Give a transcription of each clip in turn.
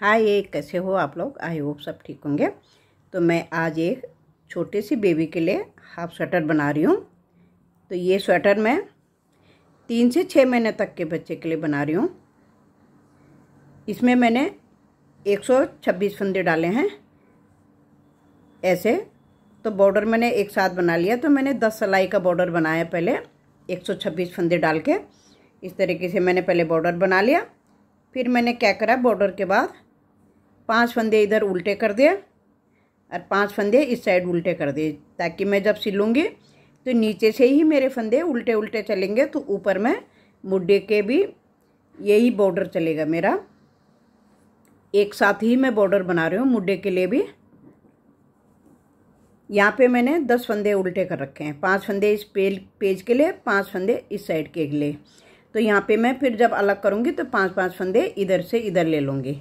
हाय एक कैसे हो आप लोग आई होप सब ठीक होंगे तो मैं आज एक छोटे सी बेबी के लिए हाफ स्वेटर बना रही हूँ तो ये स्वेटर मैं तीन से छः महीने तक के बच्चे के लिए बना रही हूँ इसमें मैंने 126 फंदे डाले हैं ऐसे तो बॉर्डर मैंने एक साथ बना लिया तो मैंने 10 सलाई का बॉर्डर बनाया पहले 126 फंदे डाल के इस तरीके से मैंने पहले बॉर्डर बना लिया फिर मैंने क्या करा बॉर्डर के बाद पांच फंदे इधर उल्टे कर दिए और पांच फंदे इस साइड उल्टे कर दिए ताकि मैं जब सिलूँगी तो नीचे से ही मेरे फंदे उल्टे उल्टे चलेंगे तो ऊपर में मुड्डे के भी यही बॉर्डर चलेगा मेरा एक साथ ही मैं बॉर्डर बना रही हूँ मुड्डे के लिए भी यहाँ पे मैंने दस फंदे उल्टे कर रखे हैं पांच फंदे इस पेज पेज के लिए पांच फंदे इस साइड के लिए तो यहाँ पे मैं फिर जब अलग करूँगी तो पांच पांच फंदे इधर से इधर ले लूँगी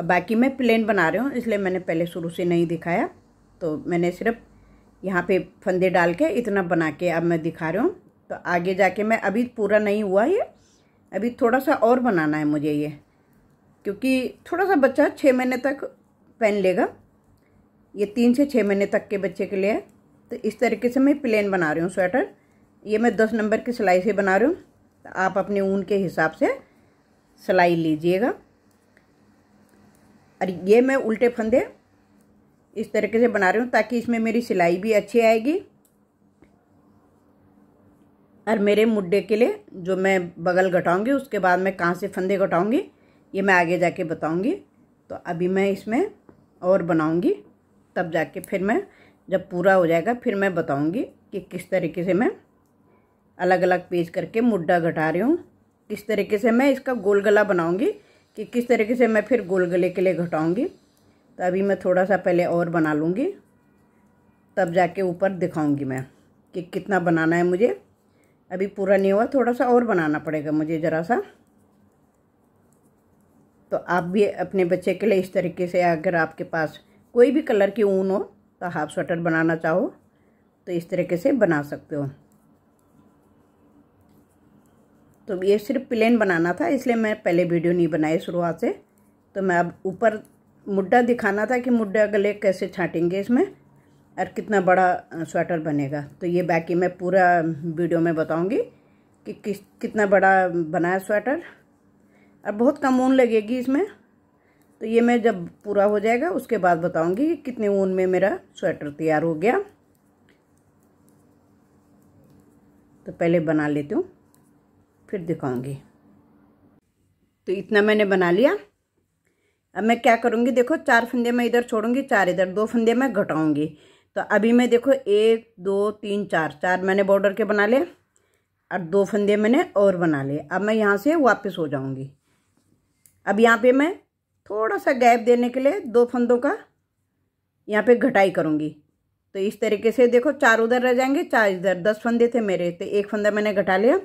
अब बाकी मैं प्लेन बना रही हूँ इसलिए मैंने पहले शुरू से नहीं दिखाया तो मैंने सिर्फ यहाँ पे फंदे डाल के इतना बना के अब मैं दिखा रही हूँ तो आगे जाके मैं अभी पूरा नहीं हुआ ये अभी थोड़ा सा और बनाना है मुझे ये क्योंकि थोड़ा सा बच्चा छः महीने तक पहन लेगा ये तीन से छः महीने तक के बच्चे के लिए तो इस तरीके से मैं प्लेन बना रही हूँ स्वेटर ये मैं दस नंबर की सिलाई से बना रही हूँ तो आप अपने ऊन के हिसाब से सिलाई लीजिएगा और ये मैं उल्टे फंदे इस तरीके से बना रही हूँ ताकि इसमें मेरी सिलाई भी अच्छी आएगी और मेरे मुड्डे के लिए जो मैं बगल घटाऊँगी उसके बाद मैं कहाँ से फंदे घटाऊँगी ये मैं आगे जाके बताऊँगी तो अभी मैं इसमें और बनाऊँगी तब जाके फिर मैं जब पूरा हो जाएगा फिर मैं बताऊँगी कि किस तरीके से मैं अलग अलग पेज करके मुड्डा घटा रही हूँ किस तरीके से मैं इसका गोल गला बनाऊँगी कि किस तरीके से मैं फिर गोल गले के लिए घटाऊंगी तो अभी मैं थोड़ा सा पहले और बना लूँगी तब जाके ऊपर दिखाऊंगी मैं कि कितना बनाना है मुझे अभी पूरा नहीं हुआ थोड़ा सा और बनाना पड़ेगा मुझे ज़रा सा तो आप भी अपने बच्चे के लिए इस तरीके से अगर आपके पास कोई भी कलर की ऊन हो तो हाफ स्वेटर बनाना चाहो तो इस तरीके से बना सकते हो तो ये सिर्फ प्लेन बनाना था इसलिए मैं पहले वीडियो नहीं बनाई शुरुआत से तो मैं अब ऊपर मुड्ढा दिखाना था कि मुड्ढा गले कैसे छाटेंगे इसमें और कितना बड़ा स्वेटर बनेगा तो ये बाकी मैं पूरा वीडियो में बताऊंगी कि किस कितना बड़ा बनाया स्वेटर और बहुत कम ऊन लगेगी इसमें तो ये मैं जब पूरा हो जाएगा उसके बाद बताऊंगी कि कितने ऊन में मेरा स्वेटर तैयार हो गया तो पहले बना लेती हूँ फिर दिखाऊंगी तो इतना मैंने बना लिया अब मैं क्या करूँगी देखो चार फंदे मैं इधर छोड़ूंगी चार इधर दो फंदे मैं घटाऊंगी तो अभी मैं देखो एक दो तीन चार चार मैंने बॉर्डर के बना लिया और दो फंदे मैंने और बना लिए अब मैं यहाँ से वापस हो जाऊँगी अब यहाँ पर मैं थोड़ा सा गैप देने के लिए दो फंदों का यहाँ पर घटाई करूँगी तो इस तरीके से देखो चार उधर रह जाएंगे चार इधर दस फंदे थे मेरे तो एक फंदा मैंने घटा लिया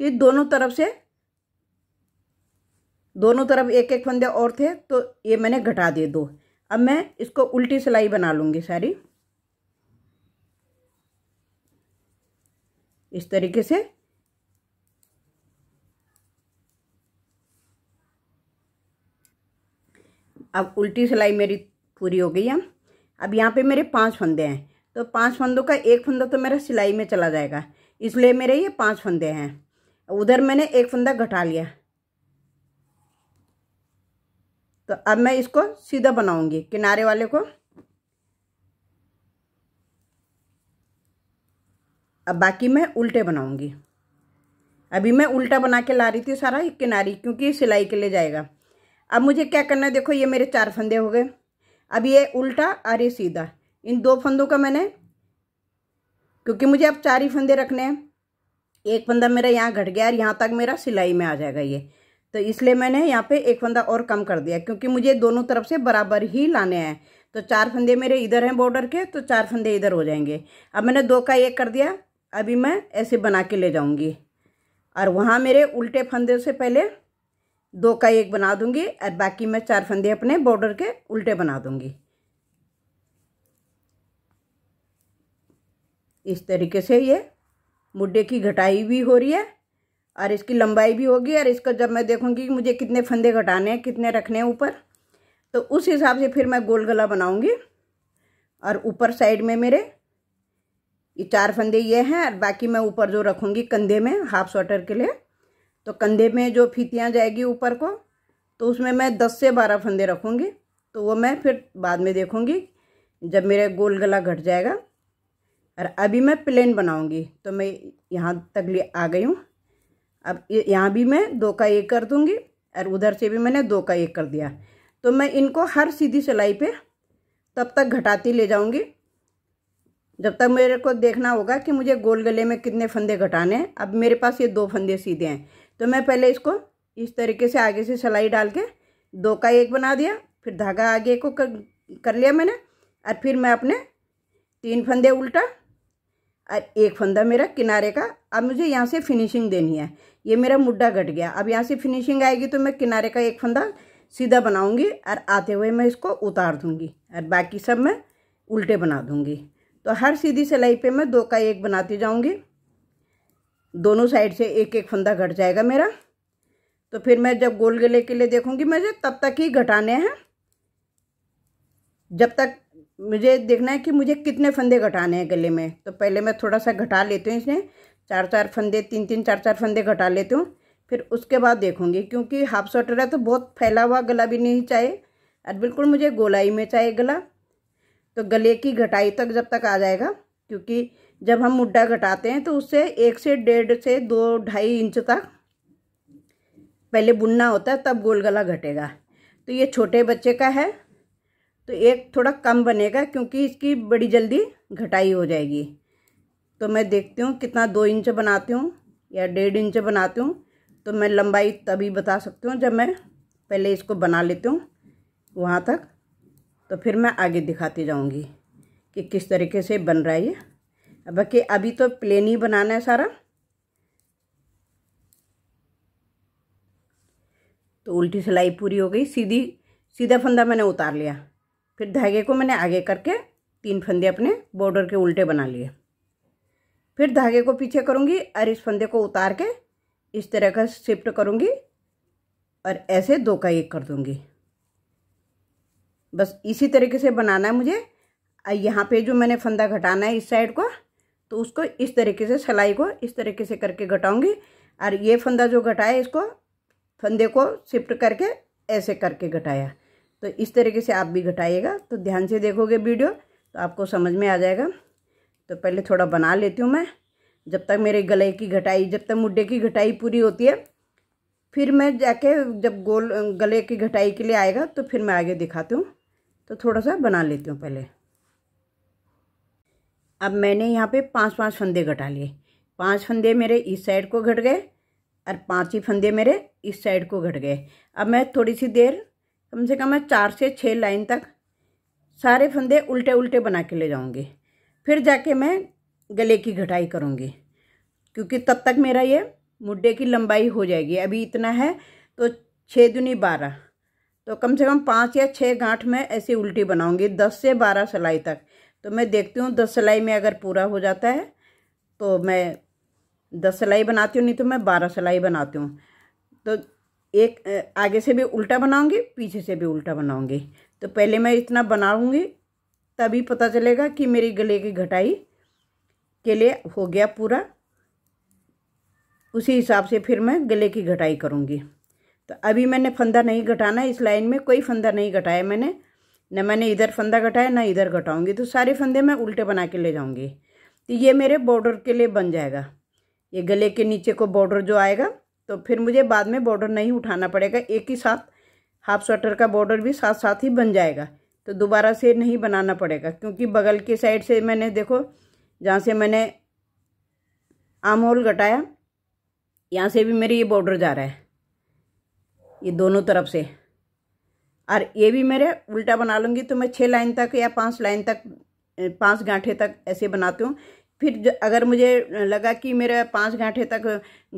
कि दोनों तरफ से दोनों तरफ एक एक फंदे और थे तो ये मैंने घटा दिए दो अब मैं इसको उल्टी सिलाई बना लूँगी सारी इस तरीके से अब उल्टी सिलाई मेरी पूरी हो गई है अब यहाँ पे मेरे पांच फंदे हैं तो पांच फंदों का एक फंदा तो मेरा सिलाई में चला जाएगा इसलिए मेरे ये पांच फंदे हैं उधर मैंने एक फंदा घटा लिया तो अब मैं इसको सीधा बनाऊंगी किनारे वाले को अब बाकी मैं उल्टे बनाऊंगी अभी मैं उल्टा बना के ला रही थी सारा किनारी क्योंकि सिलाई के लिए जाएगा अब मुझे क्या करना है देखो ये मेरे चार फंदे हो गए अब ये उल्टा और ये सीधा इन दो फंदों का मैंने क्योंकि मुझे अब चार ही फंदे रखने हैं एक फंदा मेरा यहाँ घट गया और यहाँ तक मेरा सिलाई में आ जाएगा ये तो इसलिए मैंने यहाँ पे एक फंदा और कम कर दिया क्योंकि मुझे दोनों तरफ से बराबर ही लाने हैं तो चार फंदे मेरे इधर हैं बॉर्डर के तो चार फंदे इधर हो जाएंगे अब मैंने दो का एक कर दिया अभी मैं ऐसे बना के ले जाऊँगी और वहाँ मेरे उल्टे फंदे से पहले दो का एक बना दूँगी और बाकी मैं चार फंदे अपने बॉर्डर के उल्टे बना दूँगी इस तरीके से ये मुड्ढे की घटाई भी हो रही है और इसकी लंबाई भी होगी और इसका जब मैं देखूंगी कि मुझे कितने फंदे घटाने हैं कितने रखने हैं ऊपर तो उस हिसाब से फिर मैं गोल गला बनाऊंगी और ऊपर साइड में मेरे ये चार फंदे ये हैं और बाकी मैं ऊपर जो रखूँगी कंधे में हाफ स्वेटर के लिए तो कंधे में जो फीतियाँ जाएगी ऊपर को तो उसमें मैं दस से बारह फंदे रखूँगी तो वो मैं फिर बाद में देखूँगी जब मेरे गोल गला घट जाएगा और अभी मैं प्लेन बनाऊंगी तो मैं यहाँ तक ले आ गई हूँ अब यहाँ भी मैं दो का एक कर दूँगी और उधर से भी मैंने दो का एक कर दिया तो मैं इनको हर सीधी सिलाई पे तब तक घटाती ले जाऊँगी जब तक मेरे को देखना होगा कि मुझे गोल गले में कितने फंदे घटाने हैं अब मेरे पास ये दो फंदे सीधे हैं तो मैं पहले इसको इस तरीके से आगे से सिलाई डाल के दो का एक बना दिया फिर धागा आगे को कर, कर लिया मैंने और फिर मैं अपने तीन फंदे उल्टा और एक फंदा मेरा किनारे का अब मुझे यहाँ से फिनिशिंग देनी है ये मेरा मुड्ढा घट गया अब यहाँ से फिनिशिंग आएगी तो मैं किनारे का एक फंदा सीधा बनाऊंगी और आते हुए मैं इसको उतार दूंगी और बाकी सब मैं उल्टे बना दूंगी तो हर सीधी सिलाई पे मैं दो का एक बनाती जाऊंगी दोनों साइड से एक एक फंदा घट जाएगा मेरा तो फिर मैं जब गोल गले के लिए देखूंगी मुझे तब तक ही घटाने हैं जब तक मुझे देखना है कि मुझे कितने फंदे घटाने हैं गले में तो पहले मैं थोड़ा सा घटा लेती हूँ इसने चार चार फंदे तीन तीन चार चार फंदे घटा लेती हूँ फिर उसके बाद देखूँगी क्योंकि हाफ स्वेटर है तो बहुत फैला हुआ गला भी नहीं चाहिए और बिल्कुल मुझे गोलाई में चाहिए गला तो गले की घटाई तक जब तक आ जाएगा क्योंकि जब हम मुड्ढा घटाते हैं तो उससे एक से डेढ़ से दो ढाई इंच तक पहले बुनना होता है तब गोल गला घटेगा तो ये छोटे बच्चे का है तो एक थोड़ा कम बनेगा क्योंकि इसकी बड़ी जल्दी घटाई हो जाएगी तो मैं देखती हूँ कितना दो इंच बनाती हूँ या डेढ़ इंच बनाती हूँ तो मैं लंबाई तभी बता सकती हूँ जब मैं पहले इसको बना लेती हूँ वहाँ तक तो फिर मैं आगे दिखाती जाऊँगी कि किस तरीके से बन रहा है ये बाकी अभी तो प्लेन ही बनाना है सारा तो उल्टी सिलाई पूरी हो गई सीधी सीधा फंदा मैंने उतार लिया फिर धागे को मैंने आगे करके तीन फंदे अपने बॉर्डर के उल्टे बना लिए फिर धागे को पीछे करूँगी और इस फंदे को उतार के इस तरह का शिफ्ट करूँगी और ऐसे दो का एक कर दूँगी बस इसी तरीके से बनाना है मुझे और यहाँ पे जो मैंने फंदा घटाना है इस साइड को तो उसको इस तरीके से सिलाई को इस तरीके से करके घटाऊँगी और ये फंदा जो घटाया इसको फंदे को शिफ्ट करके ऐसे करके घटाया तो इस तरीके से आप भी घटाइएगा तो ध्यान से देखोगे वीडियो तो आपको समझ में आ जाएगा तो पहले थोड़ा बना लेती हूँ मैं जब तक मेरे गले की घटाई जब तक मुड्ढे की घटाई पूरी होती है फिर मैं जाके जब गोल गले की घटाई के लिए आएगा तो फिर मैं आगे दिखाती हूँ तो थोड़ा सा बना लेती हूँ पहले अब मैंने यहाँ पे पांच पांच फंदे घटा लिए पांच फंदे मेरे इस साइड को घट गए और पांच ही फंदे मेरे इस साइड को घट गए अब मैं थोड़ी सी देर कम से कम मैं चार से छः लाइन तक सारे फंदे उल्टे उल्टे बना के ले जाऊँगी फिर जाके मैं गले की घटाई करूँगी क्योंकि तब तक मेरा ये मुड्डे की लंबाई हो जाएगी अभी इतना है तो छः दुनी बारह तो कम से कम पाँच या छः गांठ में ऐसी उल्टी बनाऊंगी दस से बारह सिलाई तक तो मैं देखती हूँ दस सिलाई में अगर पूरा हो जाता है तो मैं दस सिलाई बनाती हूँ नहीं तो मैं बारह सिलाई बनाती हूँ तो एक आगे से भी उल्टा बनाऊंगी पीछे से भी उल्टा बनाऊंगी तो पहले मैं इतना बनाऊंगी तभी पता चलेगा कि मेरी गले की घटाई के लिए हो गया पूरा उसी हिसाब से फिर मैं गले की घटाई करूँगी तो अभी मैंने फंदा नहीं घटाना इस लाइन में कोई फंदा नहीं घटाया मैंने न मैंने इधर फंदा घटाया ना इधर घटाऊँगी तो सारे फंदे मैं उल्टे बना के ले जाऊँगी तो ये मेरे बॉर्डर के लिए बन जाएगा ये गले के नीचे को बॉर्डर जो आएगा तो फिर मुझे बाद में बॉर्डर नहीं उठाना पड़ेगा एक ही साथ हाफ स्वेटर का बॉर्डर भी साथ साथ ही बन जाएगा तो दोबारा से नहीं बनाना पड़ेगा क्योंकि बगल के साइड से मैंने देखो जहाँ से मैंने आम होल घटाया यहाँ से भी मेरे ये बॉर्डर जा रहा है ये दोनों तरफ से और ये भी मेरे उल्टा बना लूँगी तो मैं छः लाइन तक या पाँच लाइन तक पाँच गांठे तक ऐसे बनाती हूँ फिर अगर मुझे लगा कि मेरा पाँच गांठे तक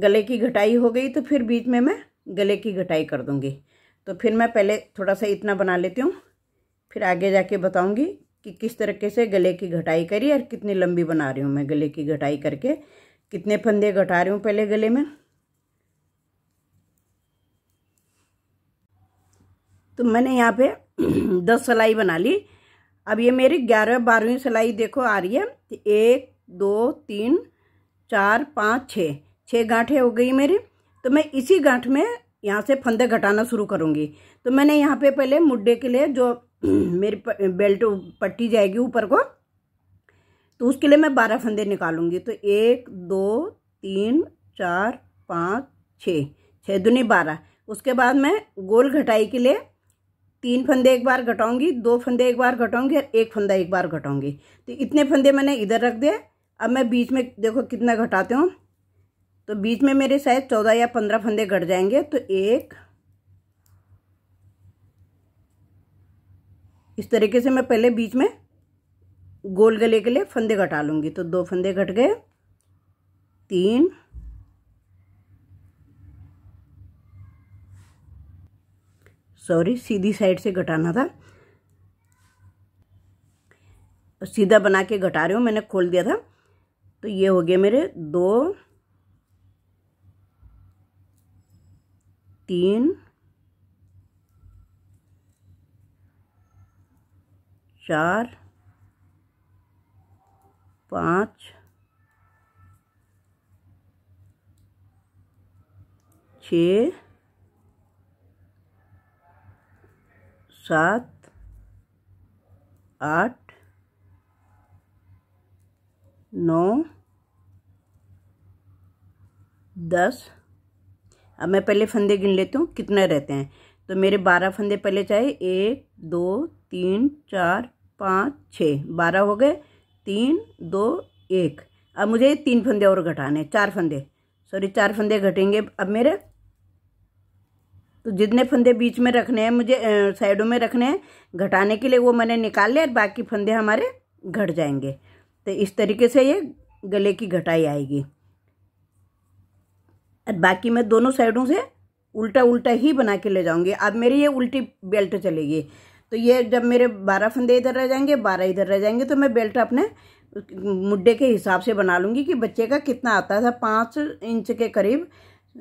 गले की घटाई हो गई तो फिर बीच में मैं गले की घटाई कर दूँगी तो फिर मैं पहले थोड़ा सा इतना बना लेती हूँ फिर आगे जाके बताऊँगी कि किस तरीके से गले की घटाई करी और कितनी लंबी बना रही हूँ मैं गले की घटाई करके कितने फंदे घटा रही हूँ पहले गले में तो मैंने यहाँ पे दस सिलाई बना ली अब ये मेरी ग्यारह बारहवीं सिलाई देखो आ रही है एक दो तीन चार पाँच छः छः गांठें हो गई मेरी तो मैं इसी गांठ में यहाँ से फंदे घटाना शुरू करूँगी तो मैंने यहाँ पे पहले मुड्डे के लिए जो मेरी बेल्ट पट्टी जाएगी ऊपर को तो उसके लिए मैं बारह फंदे निकालूंगी तो एक दो तीन चार पाँच छः छः दुनी बारह उसके बाद मैं गोल घटाई के लिए तीन फंदे एक बार घटाऊंगी दो फंदे एक बार घटाऊंगी और एक फंदा एक बार घटाऊंगी तो इतने फंदे मैंने इधर रख दिए अब मैं बीच में देखो कितना घटाती हूँ तो बीच में मेरे शायद चौदह या पंद्रह फंदे घट जाएंगे तो एक इस तरीके से मैं पहले बीच में गोल गले के लिए फंदे घटा लूँगी तो दो फंदे घट गए तीन सॉरी सीधी साइड से घटाना था सीधा बना के घटा रही हूँ मैंने खोल दिया था तो ये हो गए मेरे दो तीन चार पाँच छ सात आठ नौ दस अब मैं पहले फंदे गिन लेती हूँ कितने रहते हैं तो मेरे बारह फंदे पहले चाहिए एक दो तीन चार पाँच छः बारह हो गए तीन दो एक अब मुझे तीन फंदे और घटाने चार फंदे सॉरी चार फंदे घटेंगे अब मेरे तो जितने फंदे बीच में रखने हैं मुझे साइडों में रखने हैं घटाने के लिए वो मैंने निकाल लिया और बाकी फंदे हमारे घट जाएंगे तो इस तरीके से ये गले की घटाई आएगी और बाकी मैं दोनों साइडों से उल्टा उल्टा ही बना के ले जाऊंगी अब मेरी ये उल्टी बेल्ट चलेगी तो ये जब मेरे बारह फंदे इधर रह जाएंगे बारह इधर रह जाएंगे तो मैं बेल्ट अपने मुड्डे के हिसाब से बना लूँगी कि बच्चे का कितना आता था पाँच इंच के करीब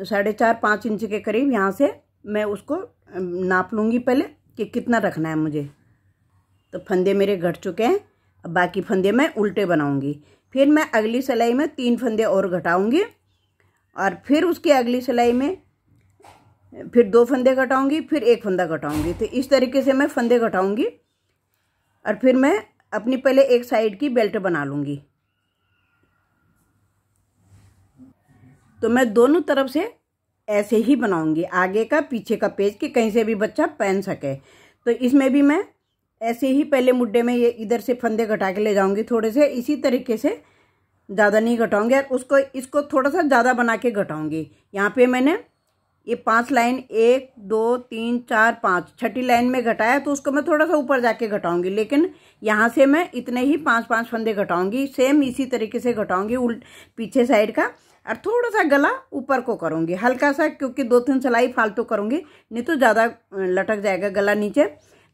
साढ़े चार पाँच इंच के करीब यहाँ से मैं उसको नाप लूँगी पहले कि कितना रखना है मुझे तो फंदे मेरे घट चुके हैं बाकी फंदे मैं उल्टे बनाऊंगी फिर मैं अगली सिलाई में तीन फंदे और घटाऊंगी और फिर उसकी अगली सिलाई में फिर दो फंदे घटाऊंगी फिर एक फंदा घटाऊंगी तो इस तरीके से मैं फंदे घटाऊंगी और फिर मैं अपनी पहले एक साइड की बेल्ट बना लूँगी तो मैं दोनों तरफ से ऐसे ही बनाऊंगी आगे का पीछे का पेज कि कहीं से भी बच्चा पहन सके तो इसमें भी मैं ऐसे ही पहले मुड्ढे में ये इधर से फंदे घटा के ले जाऊंगी थोड़े से इसी तरीके से ज़्यादा नहीं घटाऊंगी और उसको इसको थोड़ा सा ज़्यादा बना के घटाऊंगी यहाँ पे मैंने ये पांच लाइन एक दो तीन चार पाँच छठी लाइन में घटाया तो उसको मैं थोड़ा सा ऊपर जाके घटाऊंगी लेकिन यहाँ से मैं इतने ही पाँच पाँच फंदे घटाऊंगी सेम इसी तरीके से घटाऊंगी उल्ट पीछे साइड का और थोड़ा सा गला ऊपर को करूँगी हल्का सा क्योंकि दो तीन सिलाई फालतू करूँगी नहीं तो ज़्यादा लटक जाएगा गला नीचे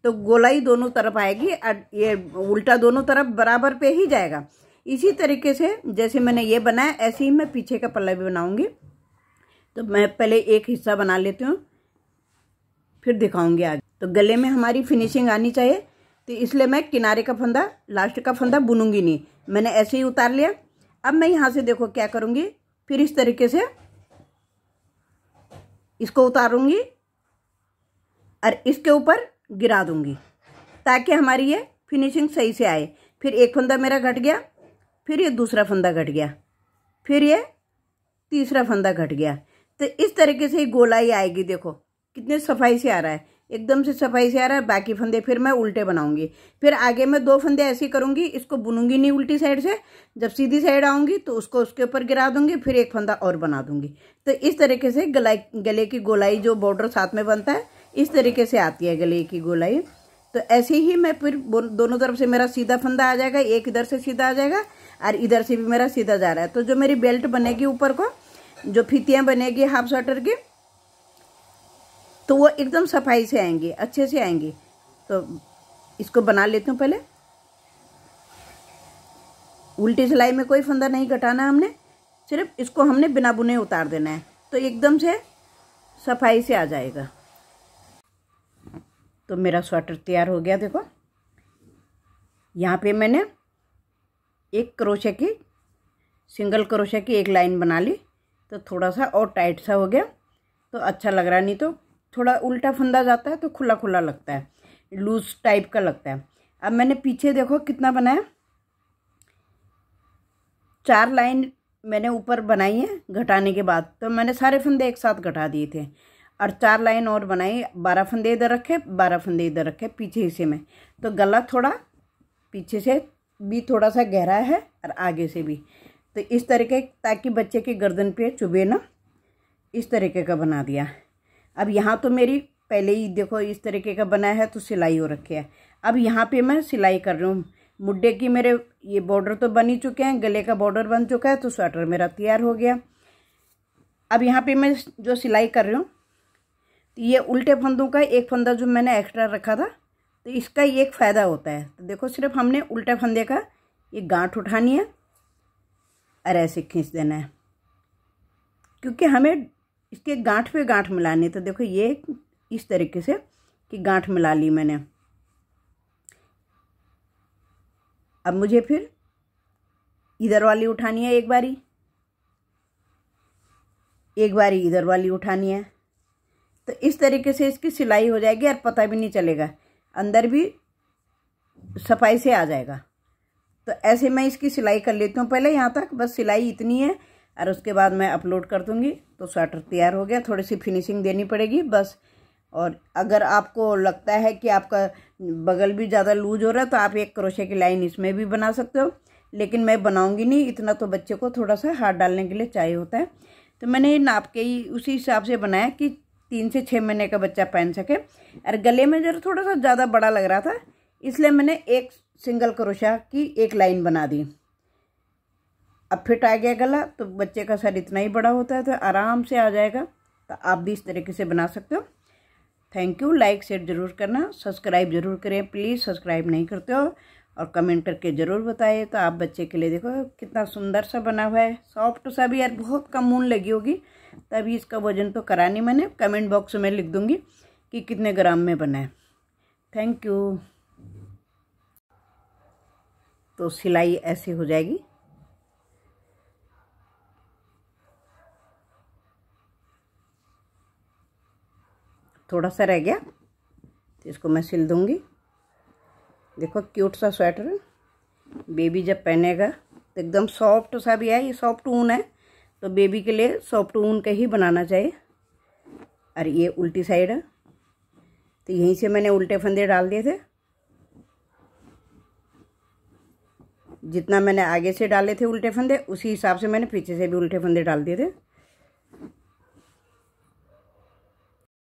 तो गोलाई दोनों तरफ आएगी और ये उल्टा दोनों तरफ बराबर पे ही जाएगा इसी तरीके से जैसे मैंने ये बनाया ऐसे ही मैं पीछे का पल्ला भी बनाऊंगी तो मैं पहले एक हिस्सा बना लेती हूँ फिर दिखाऊंगी आज तो गले में हमारी फिनिशिंग आनी चाहिए तो इसलिए मैं किनारे का फंदा लास्ट का फंदा बुनूंगी नहीं मैंने ऐसे ही उतार लिया अब मैं यहाँ से देखो क्या करूँगी फिर इस तरीके से इसको उतारूंगी और इसके ऊपर गिरा दूंगी ताकि हमारी ये फिनिशिंग सही से आए फिर एक फंदा मेरा घट गया फिर ये दूसरा फंदा घट गया फिर ये तीसरा फंदा घट गया तो इस तरीके से ही गोलाई आएगी देखो कितने सफाई से आ रहा है एकदम से सफाई से आ रहा है बाकी फंदे फिर मैं उल्टे बनाऊंगी फिर आगे मैं दो फंदे ऐसे करूंगी इसको बुनूंगी नहीं उल्टी साइड से जब सीधी साइड आऊंगी तो उसको उसके ऊपर गिरा दूंगी फिर एक फंदा और बना दूंगी तो इस तरीके से गलाई गले की गोलाई जो बॉर्डर साथ में बनता है इस तरीके से आती है गले की गोलाई तो ऐसे ही मैं फिर दोनों तरफ से मेरा सीधा फंदा आ जाएगा एक इधर से सीधा आ जाएगा और इधर से भी मेरा सीधा जा रहा है तो जो मेरी बेल्ट बनेगी ऊपर को जो फीतियाँ बनेगी हाफ स्वेटर की तो वो एकदम सफाई से आएंगी अच्छे से आएंगी तो इसको बना लेती हूँ पहले उल्टी सिलाई में कोई फंदा नहीं कटाना हमने सिर्फ इसको हमने बिना बुने उतार देना है तो एकदम से सफाई से आ जाएगा तो मेरा स्वेटर तैयार हो गया देखो यहाँ पे मैंने एक क्रोशे की सिंगल क्रोशे की एक लाइन बना ली तो थोड़ा सा और टाइट सा हो गया तो अच्छा लग रहा नहीं तो थोड़ा उल्टा फंदा जाता है तो खुला खुला लगता है लूज टाइप का लगता है अब मैंने पीछे देखो कितना बनाया चार लाइन मैंने ऊपर बनाई है घटाने के बाद तो मैंने सारे फंदे एक साथ घटा दिए थे और चार लाइन और बनाई बारह फंदे इधर रखे बारह फंदे इधर रखे पीछे हिस्से में तो गला थोड़ा पीछे से भी थोड़ा सा गहरा है और आगे से भी तो इस तरीके ताकि बच्चे की गर्दन पे चुभे ना इस तरीके का बना दिया अब यहाँ तो मेरी पहले ही देखो इस तरीके का बना है तो सिलाई हो रखी है अब यहाँ पे मैं सिलाई कर रही हूँ मुड्डे की मेरे ये बॉर्डर तो बन ही चुके हैं गले का बॉर्डर बन चुका है तो स्वेटर मेरा तैयार हो गया अब यहाँ पे मैं जो सिलाई कर रही हूँ तो ये उल्टे फंदों का एक फंदा जो मैंने एक्स्ट्रा रखा था तो इसका ये एक फ़ायदा होता है तो देखो सिर्फ हमने उल्टे फंदे का ये गांठ उठानी है और ऐसे खींच देना है क्योंकि हमें इसके गांठ पे गांठ मिलानी है तो देखो ये इस तरीके से कि गांठ मिला ली मैंने अब मुझे फिर इधर वाली उठानी है एक बारी एक बारी इधर वाली उठानी है तो इस तरीके से इसकी सिलाई हो जाएगी और पता भी नहीं चलेगा अंदर भी सफाई से आ जाएगा तो ऐसे मैं इसकी सिलाई कर लेती हूँ पहले यहाँ तक बस सिलाई इतनी है और उसके बाद मैं अपलोड कर दूँगी तो स्वेटर तैयार हो गया थोड़ी सी फिनिशिंग देनी पड़ेगी बस और अगर आपको लगता है कि आपका बगल भी ज़्यादा लूज हो रहा है तो आप एक क्रोशे की लाइन इसमें भी बना सकते हो लेकिन मैं बनाऊँगी नहीं इतना तो बच्चे को थोड़ा सा हाथ डालने के लिए चाहिए होता है तो मैंने नाप के ही उसी हिसाब से बनाया कि तीन से छः महीने का बच्चा पहन सके और गले में जरा थोड़ा सा ज़्यादा बड़ा लग रहा था इसलिए मैंने एक सिंगल क्रोशा की एक लाइन बना दी अब फिट आ गया गला तो बच्चे का सर इतना ही बड़ा होता है तो आराम से आ जाएगा तो आप भी इस तरीके से बना सकते हो थैंक यू लाइक शेयर ज़रूर करना सब्सक्राइब ज़रूर करें प्लीज़ सब्सक्राइब नहीं करते हो और कमेंट करके ज़रूर बताइए तो आप बच्चे के लिए देखो कितना सुंदर सा बना हुआ है सॉफ्ट सा भी यार बहुत कम ऊन लगी होगी तभी इसका वजन तो करानी मैंने कमेंट बॉक्स में लिख दूँगी कि कितने ग्राम में बना है थैंक यू तो सिलाई ऐसे हो जाएगी थोड़ा सा रह गया तो इसको मैं सिल दूंगी देखो क्यूट सा स्वेटर बेबी जब पहनेगा तो एकदम सॉफ्ट सा भी है ये सॉफ्ट ऊन है तो बेबी के लिए सॉफ्ट ऊन का ही बनाना चाहिए और ये उल्टी साइड है तो यहीं से मैंने उल्टे फंदे डाल दिए थे जितना मैंने आगे से डाले थे उल्टे फंदे उसी हिसाब से मैंने पीछे से भी उल्टे फंदे डाल दिए थे